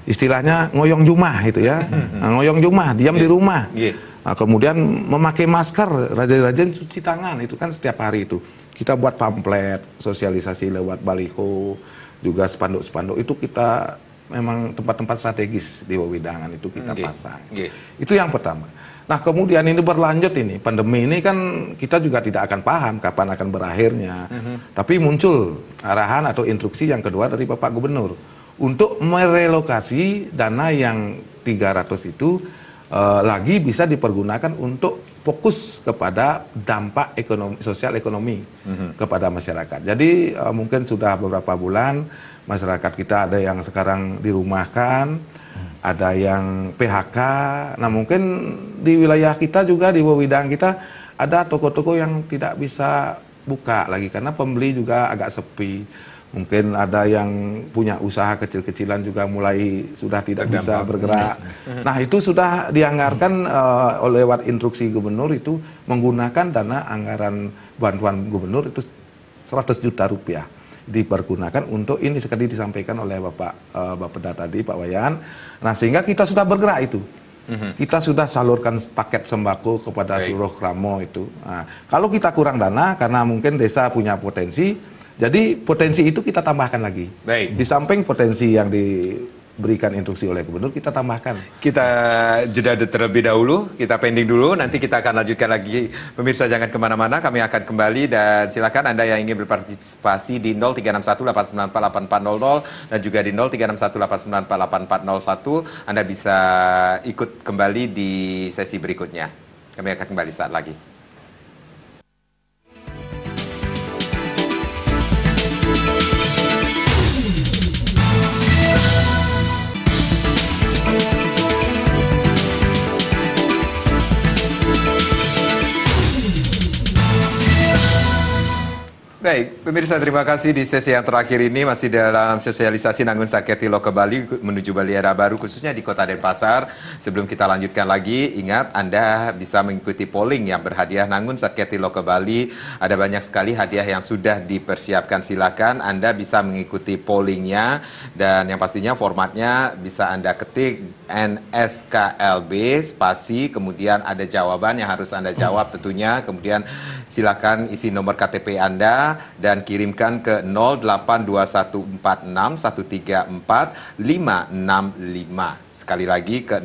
istilahnya ngoyong jumah itu ya. Mm -hmm. ngoyong jumah, diam yeah. di iya. rumah. Yeah. Nah, kemudian memakai masker, rajin-rajin cuci tangan itu kan setiap hari itu. Kita buat pamflet, sosialisasi lewat baliho, juga spanduk-spanduk itu kita memang tempat-tempat strategis di Wewidangan itu kita okay. pasang. Okay. Itu yang pertama. Nah kemudian ini berlanjut ini pandemi ini kan kita juga tidak akan paham kapan akan berakhirnya. Mm -hmm. Tapi muncul arahan atau instruksi yang kedua dari Bapak Gubernur untuk merelokasi dana yang 300 itu uh, lagi bisa dipergunakan untuk fokus kepada dampak ekonomi sosial ekonomi mm-hmm. kepada masyarakat. Jadi uh, mungkin sudah beberapa bulan masyarakat kita ada yang sekarang dirumahkan, mm. ada yang PHK. Nah, mungkin di wilayah kita juga di bidang kita ada toko-toko yang tidak bisa buka lagi karena pembeli juga agak sepi. Mungkin ada yang punya usaha kecil-kecilan juga mulai sudah tidak Terdampak. bisa bergerak. Mm-hmm. Nah itu sudah dianggarkan uh, lewat instruksi gubernur itu menggunakan dana anggaran bantuan gubernur itu 100 juta rupiah dipergunakan untuk ini sekali disampaikan oleh Bapak uh, Bapak tadi Pak Wayan. Nah, sehingga kita sudah bergerak itu. Mm-hmm. Kita sudah salurkan paket sembako kepada Baik. seluruh Kramo itu. Nah, kalau kita kurang dana karena mungkin desa punya potensi, jadi potensi itu kita tambahkan lagi. Baik. Di samping potensi yang diberikan instruksi oleh gubernur kita tambahkan. Kita jeda terlebih dahulu, kita pending dulu, nanti kita akan lanjutkan lagi. Pemirsa jangan kemana-mana, kami akan kembali dan silakan Anda yang ingin berpartisipasi di 0361894800 dan juga di 0361894801 Anda bisa ikut kembali di sesi berikutnya. Kami akan kembali saat lagi. Baik, pemirsa terima kasih di sesi yang terakhir ini masih dalam sosialisasi Nanggun Saketilo ke Bali menuju Bali era baru khususnya di Kota Denpasar. Sebelum kita lanjutkan lagi, ingat Anda bisa mengikuti polling yang berhadiah Nanggun Saketilo ke Bali. Ada banyak sekali hadiah yang sudah dipersiapkan. Silakan Anda bisa mengikuti pollingnya dan yang pastinya formatnya bisa Anda ketik NSKLB spasi kemudian ada jawaban yang harus Anda jawab tentunya. Kemudian silakan isi nomor KTP Anda dan kirimkan ke 082146134565 Sekali lagi ke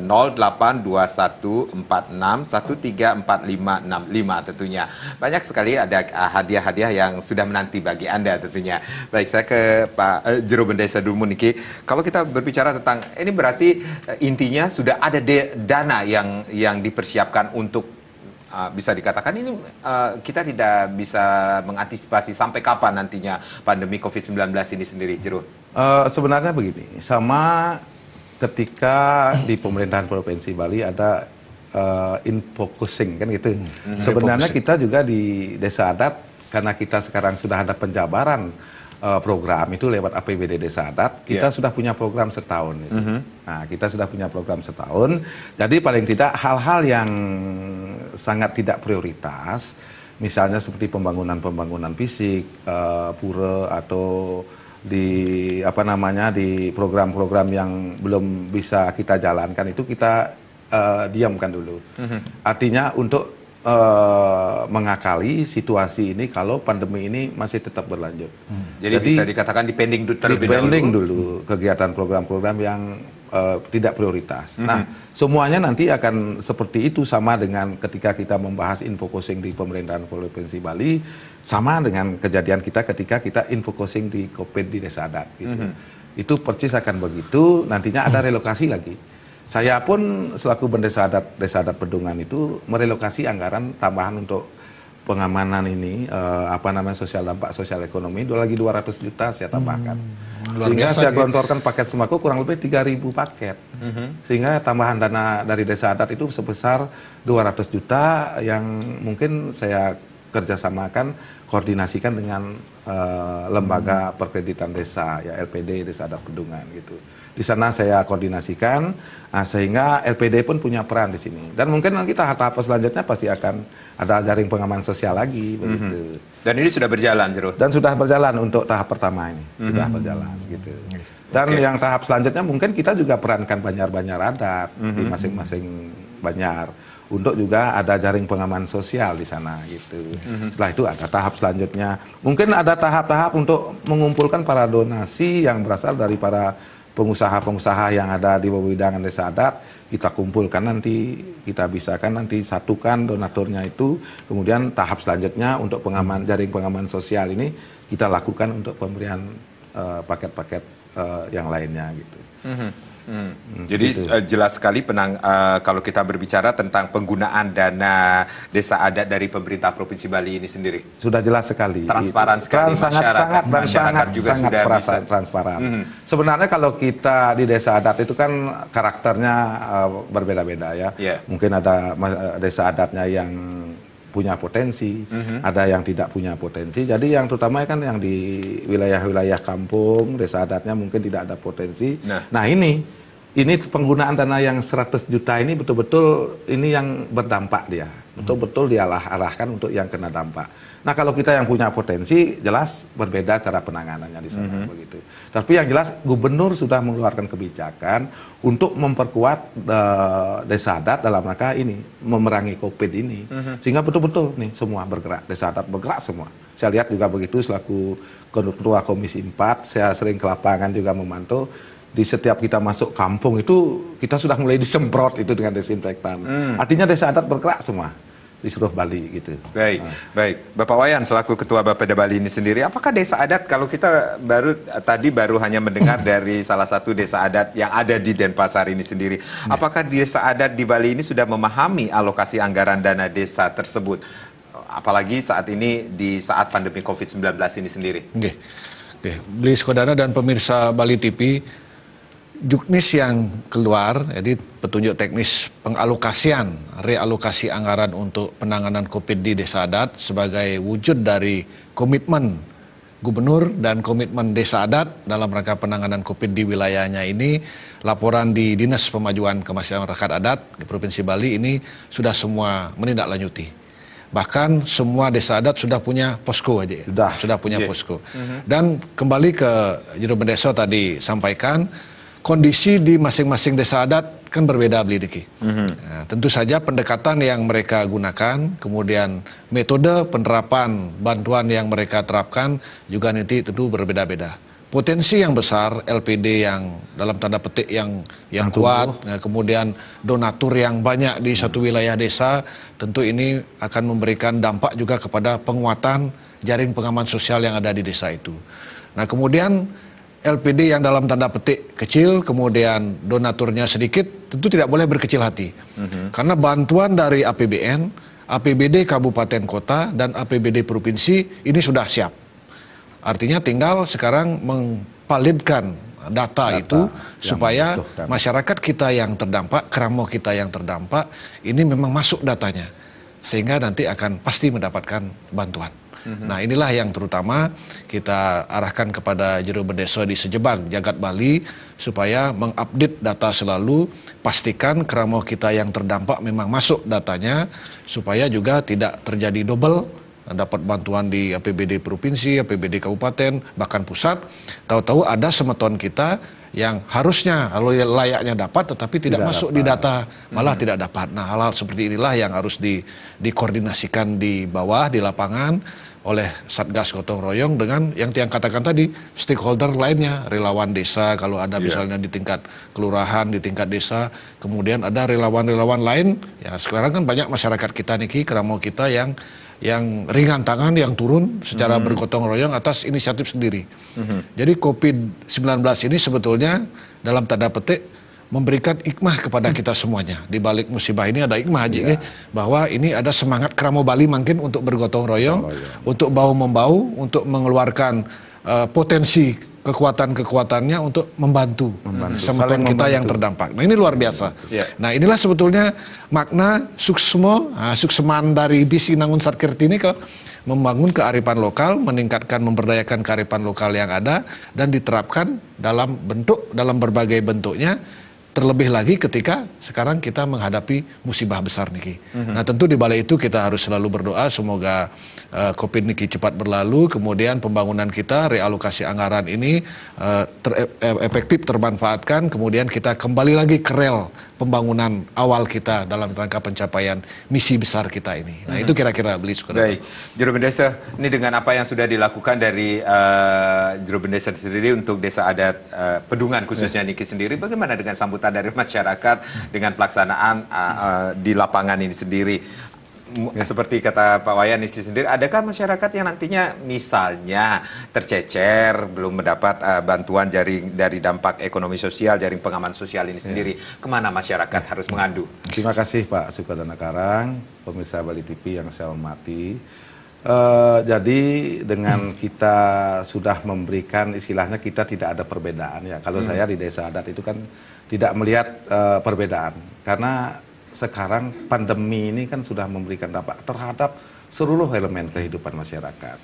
082146134565 tentunya. Banyak sekali ada hadiah-hadiah yang sudah menanti bagi Anda tentunya. Baik, saya ke Pak eh, Jero Bendesa dulu Niki. Kalau kita berbicara tentang ini berarti eh, intinya sudah ada de, dana yang yang dipersiapkan untuk uh, bisa dikatakan ini uh, kita tidak bisa mengantisipasi sampai kapan nantinya pandemi COVID-19 ini sendiri, Jero? Uh, sebenarnya begini, sama ketika di pemerintahan Provinsi Bali ada uh, infocusing kan gitu. Mm-hmm. Sebenarnya kita juga di desa adat karena kita sekarang sudah ada penjabaran Eh, program itu lewat APBD Desa Adat, kita yeah. sudah punya program setahun. Gitu. Mm -hmm. Nah, kita sudah punya program setahun. Jadi paling tidak hal-hal yang sangat tidak prioritas, misalnya seperti pembangunan-pembangunan fisik, uh, pura atau di apa namanya di program-program yang belum bisa kita jalankan itu kita uh, diamkan dulu. Mm -hmm. Artinya untuk Eh, mengakali situasi ini kalau pandemi ini masih tetap berlanjut. Hmm. Jadi, Jadi bisa dikatakan dipending dulu terlebih dipending dulu, kegiatan program-program yang uh, tidak prioritas. -hmm. Nah, semuanya nanti akan seperti itu sama dengan ketika kita membahas infocosing di pemerintahan Provinsi Bali, sama dengan kejadian kita ketika kita infocosing di COVID di Desa Adat gitu. -hmm. Itu persis akan begitu, nantinya ada relokasi lagi saya pun selaku bendesa adat desa adat Pedungan itu merelokasi anggaran tambahan untuk pengamanan ini eh, apa namanya sosial dampak sosial ekonomi dua lagi 200 juta saya hmm, tambahkan. Hmm, Sehingga biasa, saya gelontorkan paket sembako kurang lebih 3000 paket. uh mhm. -huh. Sehingga tambahan dana dari desa adat itu sebesar 200 juta yang mungkin saya kerjasamakan koordinasikan dengan uh, lembaga hmm. perkreditan desa ya LPD desa adat pedungan gitu di sana saya koordinasikan nah, sehingga LPD pun punya peran di sini dan mungkin nanti tahap-tahap selanjutnya pasti akan ada jaring pengaman sosial lagi mhm. begitu. Dan ini sudah berjalan, Jero. Dan sudah berjalan untuk tahap pertama ini, mm -hmm. sudah berjalan gitu. Dan okay. yang tahap selanjutnya mungkin kita juga perankan banyar-banyar adat mm -hmm. di mhm. masing-masing banyar untuk juga ada jaring pengaman sosial di sana gitu. Mm-hmm. Setelah itu ada tahap selanjutnya. Mungkin ada tahap-tahap untuk mengumpulkan para donasi yang berasal dari para pengusaha-pengusaha yang ada di bidang desa adat kita kumpulkan nanti kita bisa kan nanti satukan donaturnya itu kemudian tahap selanjutnya untuk pengaman jaring pengaman sosial ini kita lakukan untuk pemberian eh, paket-paket uh, uh, yang lainnya gitu. Mm -hmm. Hmm. Jadi uh, jelas sekali penang uh, kalau kita berbicara tentang penggunaan dana desa adat dari pemerintah provinsi Bali ini sendiri. Sudah jelas sekali. Transparan sekali. Trans sangat sangat dan sangat juga sangat sudah perasa, bisa. transparan. Hmm. Sebenarnya kalau kita di desa adat itu kan karakternya uh, berbeda-beda ya. Yeah. Mungkin ada desa adatnya yang punya potensi, mm-hmm. ada yang tidak punya potensi. Jadi yang terutama kan yang di wilayah-wilayah kampung, desa adatnya mungkin tidak ada potensi. Nah, nah ini ini penggunaan dana yang 100 juta ini betul-betul ini yang berdampak dia. Betul-betul dialah arahkan untuk yang kena dampak. Nah, kalau kita yang punya potensi jelas berbeda cara penanganannya di sana mm -hmm. begitu. Tapi yang jelas gubernur sudah mengeluarkan kebijakan untuk memperkuat uh, desa adat dalam rangka ini memerangi Covid ini. Mm -hmm. Sehingga betul-betul nih semua bergerak, desa adat bergerak semua. Saya lihat juga begitu selaku ketua Komisi 4, saya sering ke lapangan juga memantau di setiap kita masuk kampung itu kita sudah mulai disemprot itu dengan desinfektan. Hmm. Artinya desa adat bergerak semua di seluruh Bali gitu. Baik, nah. baik. Bapak Wayan selaku ketua Bapeda Bali ini sendiri, apakah desa adat kalau kita baru tadi baru hanya mendengar [LAUGHS] dari salah satu desa adat yang ada di Denpasar ini sendiri, iya. apakah desa adat di Bali ini sudah memahami alokasi anggaran dana desa tersebut? Apalagi saat ini di saat pandemi Covid-19 ini sendiri. Oke. Oke, Beli Skodana dan pemirsa Bali TV, juknis yang keluar, jadi petunjuk teknis pengalokasian, realokasi anggaran untuk penanganan COVID di desa adat sebagai wujud dari komitmen gubernur dan komitmen desa adat dalam rangka penanganan COVID di wilayahnya ini. Laporan di Dinas Pemajuan Rakyat Adat di Provinsi Bali ini sudah semua menindaklanjuti. Bahkan semua desa adat sudah punya posko aja. Ya. Sudah. Sudah punya yeah. posko. Mm -hmm. Dan kembali ke juru desa tadi sampaikan, kondisi di masing-masing desa adat kan berbeda beli deki. Mm-hmm. Nah, ya, tentu saja pendekatan yang mereka gunakan, kemudian metode penerapan bantuan yang mereka terapkan juga nanti tentu berbeda-beda. Potensi yang besar LPD yang dalam tanda petik yang yang kuat, nah, kemudian donatur yang banyak di satu wilayah desa, tentu ini akan memberikan dampak juga kepada penguatan jaring pengaman sosial yang ada di desa itu. Nah kemudian LPD yang dalam tanda petik kecil, kemudian donaturnya sedikit, tentu tidak boleh berkecil hati. Mm -hmm. Karena bantuan dari APBN, APBD kabupaten kota, dan APBD provinsi ini sudah siap. Artinya tinggal sekarang mengpalidkan data, data itu ya, supaya masyarakat kita yang terdampak, keramo kita yang terdampak, ini memang masuk datanya. Sehingga nanti akan pasti mendapatkan bantuan hmm Nah inilah yang terutama kita arahkan kepada juru bendeso di Sejebang, Jagat Bali, supaya mengupdate data selalu, pastikan keramo kita yang terdampak memang masuk datanya, supaya juga tidak terjadi double dapat bantuan di APBD provinsi, APBD kabupaten, bahkan pusat. Tahu-tahu ada semeton kita yang harusnya kalau layaknya dapat tetapi tidak, tidak masuk dapat. di data mm-hmm. malah hmm. tidak dapat. Nah, hal-hal seperti inilah yang harus di dikoordinasikan di bawah di lapangan oleh Satgas Gotong Royong dengan yang Tiang katakan tadi, stakeholder lainnya, relawan desa kalau ada yeah. misalnya di tingkat kelurahan, di tingkat desa, kemudian ada relawan-relawan lain, ya sekarang kan banyak masyarakat kita Niki, keramo kita yang yang ringan tangan yang turun secara mm -hmm. bergotong royong atas inisiatif sendiri. Mm -hmm. Jadi COVID-19 ini sebetulnya dalam tanda petik memberikan hikmah kepada kita semuanya. Di balik musibah ini ada hikmah Haji iya. ya. bahwa ini ada semangat Kramo Bali mungkin untuk bergotong royong, oh, yeah. untuk bau membau, untuk mengeluarkan uh, potensi kekuatan-kekuatannya untuk membantu, membantu. kita membantu. yang terdampak. Nah ini luar biasa. Yeah. Nah inilah sebetulnya makna suksmo, nah, sukseman dari Bisi Nangun ini ke membangun kearifan lokal, meningkatkan, memberdayakan kearifan lokal yang ada dan diterapkan dalam bentuk, dalam berbagai bentuknya Terlebih lagi ketika sekarang kita menghadapi musibah besar Niki. Mm-hmm. Nah tentu di balik itu kita harus selalu berdoa semoga uh, COVID Niki cepat berlalu, kemudian pembangunan kita, realokasi anggaran ini uh, ter- e-, e-, efektif termanfaatkan, kemudian kita kembali lagi ke rel pembangunan awal kita dalam rangka pencapaian misi besar kita ini. Nah, hmm. itu mm-hmm. kira-kira beli suku Baik. Juru Bendesa, ini dengan apa yang sudah dilakukan dari uh, Juru Bendesa sendiri untuk desa adat uh, Pedungan khususnya ya. Niki sendiri, bagaimana dengan sambutan dari masyarakat dengan pelaksanaan uh, uh, di lapangan ini sendiri? seperti kata Pak Wayan istri sendiri, adakah masyarakat yang nantinya misalnya tercecer belum mendapat uh, bantuan dari dari dampak ekonomi sosial jaring pengaman sosial ini iya. sendiri, ya. kemana masyarakat iya. harus mengadu? Terima kasih Pak Sukadana Karang, pemirsa Bali TV yang saya hormati. Uh, jadi dengan [CLEARS THROAT] kita sudah memberikan istilahnya kita tidak ada perbedaan ya. Kalau hmm. saya di desa adat itu kan tidak melihat uh, perbedaan karena sekarang pandemi ini kan sudah memberikan dampak terhadap seluruh elemen kehidupan masyarakat.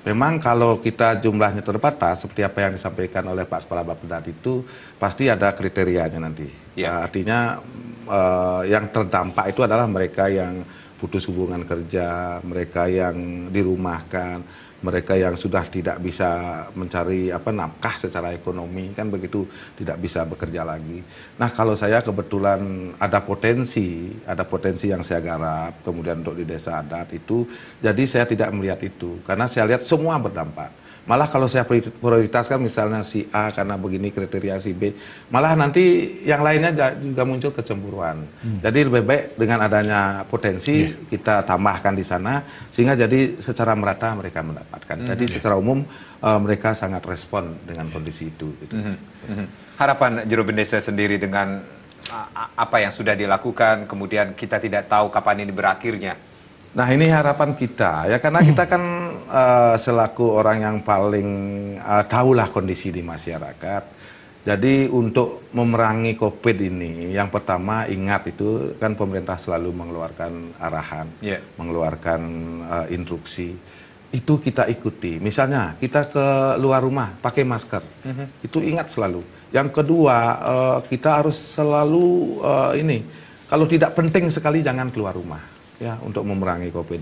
Memang kalau kita jumlahnya terbatas, seperti apa yang disampaikan oleh Pak Kepala Bapeda itu, pasti ada kriterianya nanti. Ya. Eh, artinya uh, yang terdampak itu adalah mereka yang putus hubungan kerja, mereka yang dirumahkan, mereka yang sudah tidak bisa mencari apa nafkah secara ekonomi kan begitu tidak bisa bekerja lagi. Nah kalau saya kebetulan ada potensi, ada potensi yang saya garap kemudian untuk di desa adat itu, jadi saya tidak melihat itu karena saya lihat semua berdampak Malah kalau saya prioritaskan misalnya si A karena begini kriteria si B, malah nanti yang lainnya juga muncul kecemburuan. Hmm. Jadi lebih baik dengan adanya potensi yeah. kita tambahkan di sana sehingga jadi secara merata mereka mendapatkan. Hmm. Jadi iya. secara umum uh, mereka sangat respon dengan yeah. kondisi itu. Gitu. Hmm. Hmm. Harapan Jero Bendesa sendiri dengan apa yang sudah dilakukan, kemudian kita tidak tahu kapan ini berakhirnya Nah ini harapan kita ya karena hmm. kita kan uh, selaku orang yang paling uh, tahulah kondisi di masyarakat. Jadi untuk memerangi COVID ini, yang pertama ingat itu kan pemerintah selalu mengeluarkan arahan, yeah. mengeluarkan uh, instruksi. Itu kita ikuti. Misalnya kita ke luar rumah pakai masker, mm -hmm. itu ingat selalu. Yang kedua uh, kita harus selalu uh, ini, kalau tidak penting sekali jangan keluar rumah ya untuk memerangi COVID.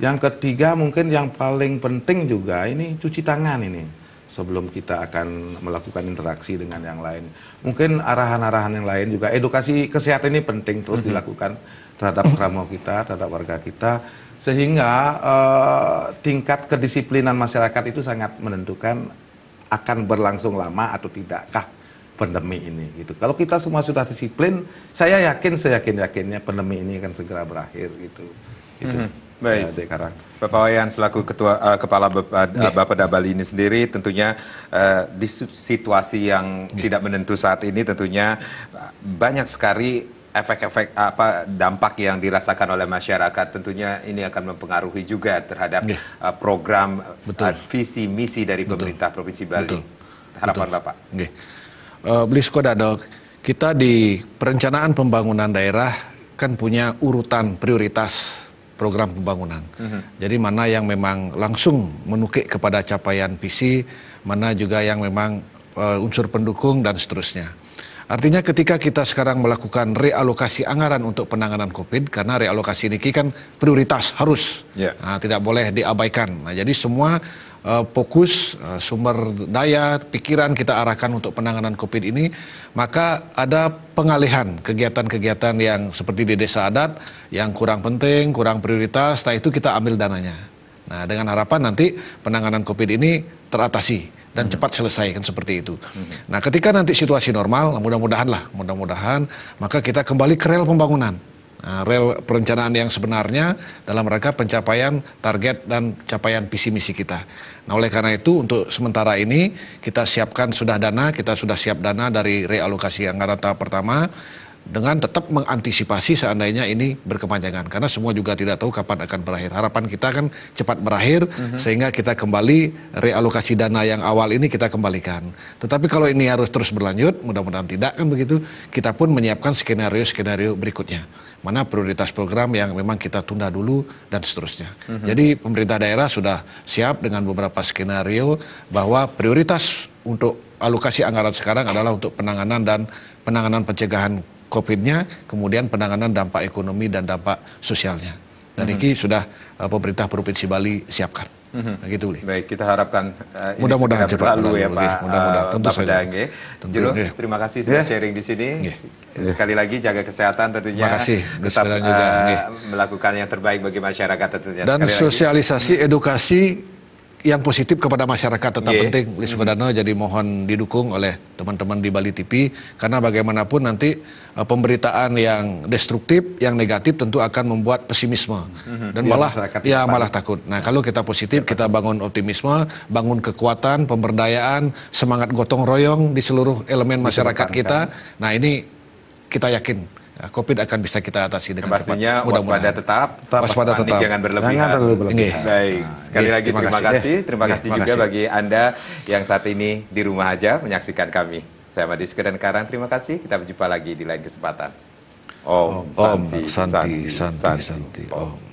Yang ketiga mungkin yang paling penting juga ini cuci tangan ini sebelum kita akan melakukan interaksi dengan yang lain. Mungkin arahan-arahan yang lain juga edukasi kesehatan ini penting terus mhm. dilakukan terhadap kerama kita, terhadap warga kita sehingga eh, tingkat kedisiplinan masyarakat itu sangat menentukan akan berlangsung lama atau tidakkah pandemi ini gitu. Kalau kita semua sudah disiplin, saya yakin saya yakin yakinnya pandemi ini akan segera berakhir gitu. Itu. Mm -hmm. Baik. Ya, sekarang. Bapak Wayan selaku ketua uh, kepala eh, iya. Bapak, uh, Dabali ini sendiri tentunya uh, di situasi yang iya. tidak menentu saat ini tentunya banyak sekali efek-efek apa dampak yang dirasakan oleh masyarakat tentunya ini akan mempengaruhi juga terhadap uh, program Uh, visi misi dari pemerintah Provinsi Bali. Betul. Harapan Betul. Bapak. Okay uh, skoda dok, kita di perencanaan pembangunan daerah kan punya urutan prioritas program pembangunan. Mm -hmm. Jadi mana yang memang langsung menukik kepada capaian visi, mana juga yang memang uh, unsur pendukung dan seterusnya. Artinya ketika kita sekarang melakukan realokasi anggaran untuk penanganan COVID, karena realokasi ini kan prioritas harus, yeah. nah, tidak boleh diabaikan. Nah, jadi semua Eh, fokus eh, sumber daya pikiran kita arahkan untuk penanganan COVID ini, maka ada pengalihan kegiatan-kegiatan yang seperti di desa adat yang kurang penting, kurang prioritas, setelah itu kita ambil dananya. Nah, dengan harapan nanti penanganan COVID ini teratasi dan hmm. cepat selesai kan seperti itu. Hmm. Nah, ketika nanti situasi normal, mudah mudahanlah mudah-mudahan maka kita kembali ke rel pembangunan. Nah, rel perencanaan yang sebenarnya dalam rangka pencapaian target dan capaian visi misi kita. Nah, oleh karena itu untuk sementara ini kita siapkan sudah dana, kita sudah siap dana dari realokasi anggaran tahap pertama dengan tetap mengantisipasi seandainya ini berkepanjangan karena semua juga tidak tahu kapan akan berakhir. Harapan kita kan cepat berakhir uh-huh. sehingga kita kembali realokasi dana yang awal ini kita kembalikan. Tetapi kalau ini harus terus berlanjut, mudah-mudahan tidak kan begitu, kita pun menyiapkan skenario-skenario berikutnya mana prioritas program yang memang kita tunda dulu dan seterusnya. Mm -hmm. Jadi pemerintah daerah sudah siap dengan beberapa skenario bahwa prioritas untuk alokasi anggaran sekarang adalah untuk penanganan dan penanganan pencegahan COVID-nya, kemudian penanganan dampak ekonomi dan dampak sosialnya. Dan mm -hmm. ini sudah eh, pemerintah Provinsi Bali siapkan. Mm-hmm. Gitu Baik, kita harapkan uh, mudah-mudahan cepat lalu ya Pak. Eh, mudah-mudahan tentu saja. Tentu, Juru, ya. terima kasih sudah yeah. sharing di sini. Yeah. Sekali lagi jaga kesehatan tentunya. Terima kasih. Tetap juga, uh, melakukan yang terbaik bagi masyarakat tentunya. Dan Sekali sosialisasi lagi. Hmm. edukasi yang positif kepada masyarakat tetap yeah. penting Lis Sukadano mm. jadi mohon didukung oleh teman-teman di Bali TV karena bagaimanapun nanti uh, pemberitaan yang destruktif yang negatif tentu akan membuat pesimisme mm-hmm. dan iya, malah ya malah takut. Nah, kalau kita positif iya, kita bangun optimisme, bangun kekuatan, pemberdayaan, semangat gotong royong di seluruh elemen masyarakat kita. Kan. Nah, ini kita yakin Nah, COVID akan bisa kita atasi dengan Pastinya cepat. Mudah waspada tetap, tetap waspada tetap. Jangan berlebihan. Jangan kan? terlalu berlebihan. Baik, sekali lagi terima, terima kasih. kasih. Terima kasih terima juga kasih. bagi Anda yang saat ini di rumah aja menyaksikan kami. Saya Madi dan Karang, terima kasih. Kita berjumpa lagi di lain kesempatan. Om, Om Santi, Santi, Santi, Santi, Santi, Santi Om.